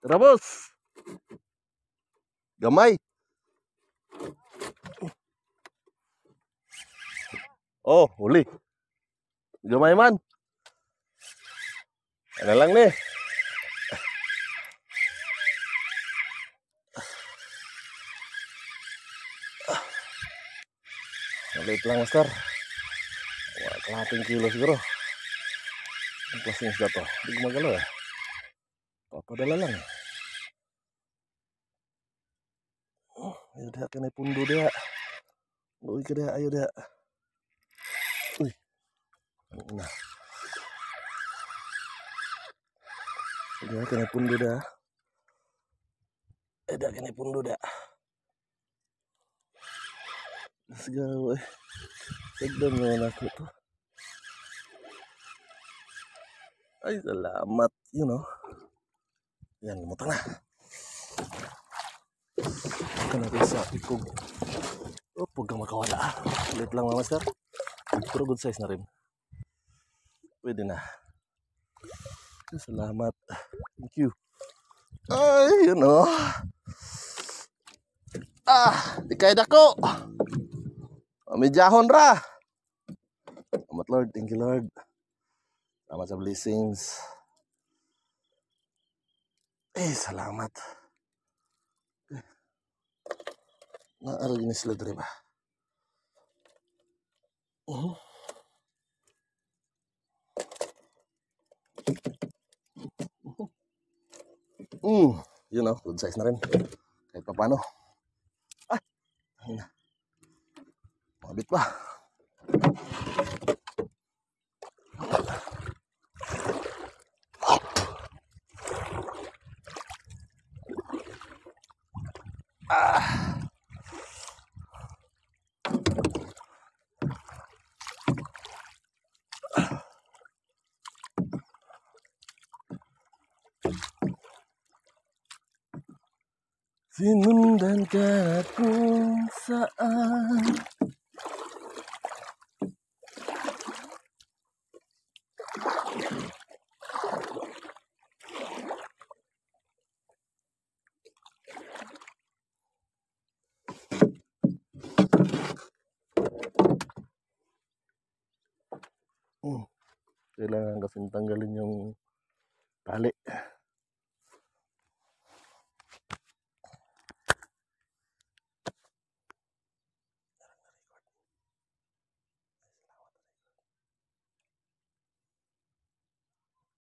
Terobos. Gamay. Oh, uli. Gamay man. Ano lang ni. Maliit lang, Master. Wah, kelating kilo siguro. Ang klaseng isda to. Hindi gumagalaw ya. Kok ada lalang ya? Oh, ayo deh kena pundu dia. Uy ka ayo deh, Ui. Nah. Udah kena pundu deh, Eh dah kena pundu Let's Segala eh. Take them na ako to. Ay, selamat, you know. Yan, lumutang na. Ito natin sa ikog. Oh, huwag kang makawala. Late ah. lang mga sir. Pero good size na rin. Pwede na. Salamat. Thank you. Ay, yun o. Oh. Ah, di kaya dako. Oh, Amijahon ra. Salamat Lord. Thank you Lord. Salamat sa blessings. Eh, salamat. Eh. Naarag ni sila dre eh, ba? Uh mm-hmm. -huh. Mm-hmm. Mm, you oh. know, good size na rin. Kahit pa paano. Ah, hangin na. Mabit pa. 谁能担起这苦涩？Hmm. Kailangan kasing tanggalin yung tali.